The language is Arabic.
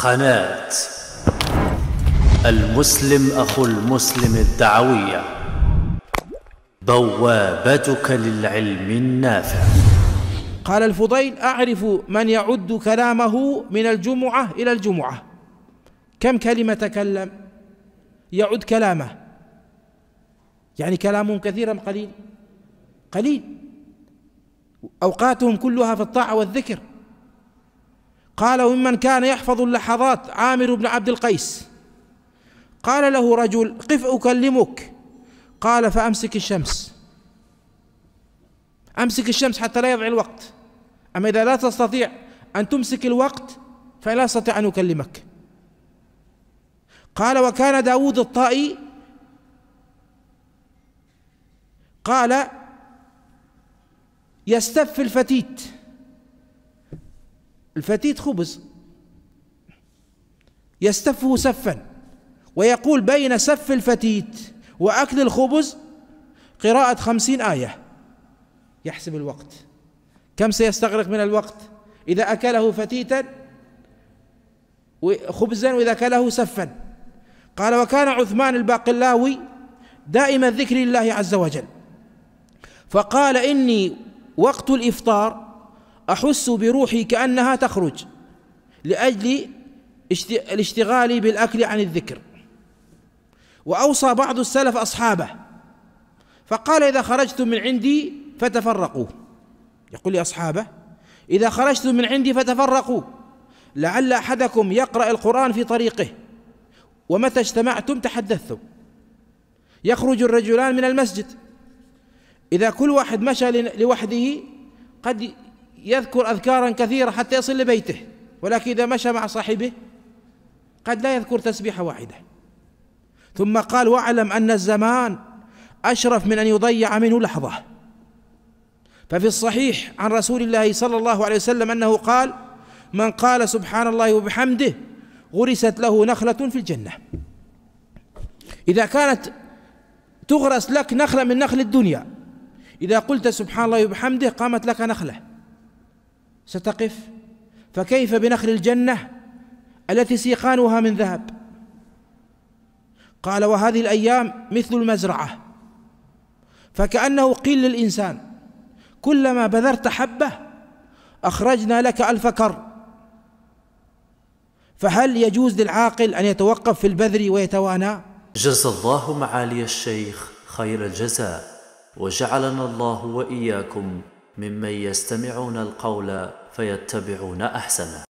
قناة المسلم أخو المسلم الدعوية بوابتك للعلم النافع قال الفضيل أعرف من يعد كلامه من الجمعة إلى الجمعة كم كلمة تكلم يعد كلامه يعني كلامهم كثير أم قليل قليل أوقاتهم كلها في الطاعة والذكر قال وممن كان يحفظ اللحظات عامر بن عبد القيس قال له رجل قف أكلمك قال فأمسك الشمس أمسك الشمس حتى لا يضيع الوقت أما إذا لا تستطيع أن تمسك الوقت فلا أستطيع أن أكلمك قال وكان داود الطائي قال يستف الفتيت الفتيت خبز يستفه سفا ويقول بين سف الفتيت وأكل الخبز قراءة خمسين آية يحسب الوقت كم سيستغرق من الوقت إذا أكله فتيتا خبزا وإذا أكله سفا قال وكان عثمان الباقلاوي دائما ذكر الله عز وجل فقال إني وقت الإفطار أحس بروحي كأنها تخرج لأجل الاشتغال بالأكل عن الذكر وأوصى بعض السلف أصحابه فقال إذا خرجتم من عندي فتفرقوا يقول لأصحابه إذا خرجتم من عندي فتفرقوا لعل أحدكم يقرأ القرآن في طريقه ومتى اجتمعتم تحدثتم يخرج الرجلان من المسجد إذا كل واحد مشى لوحده قد يذكر أذكارا كثيرة حتى يصل لبيته ولكن إذا مشى مع صاحبه قد لا يذكر تسبيحة واحدة ثم قال واعلم أن الزمان أشرف من أن يضيع منه لحظة ففي الصحيح عن رسول الله صلى الله عليه وسلم أنه قال من قال سبحان الله وبحمده غرست له نخلة في الجنة إذا كانت تغرس لك نخلة من نخل الدنيا إذا قلت سبحان الله وبحمده قامت لك نخلة ستقف فكيف بنخل الجنة التي سيقانها من ذهب قال وهذه الأيام مثل المزرعة فكأنه قيل للإنسان كلما بذرت حبة أخرجنا لك ألف كر فهل يجوز للعاقل أن يتوقف في البذر ويتوانى جزى الله معالي الشيخ خير الجزاء وجعلنا الله وإياكم ممن يستمعون القول فيتبعون احسنه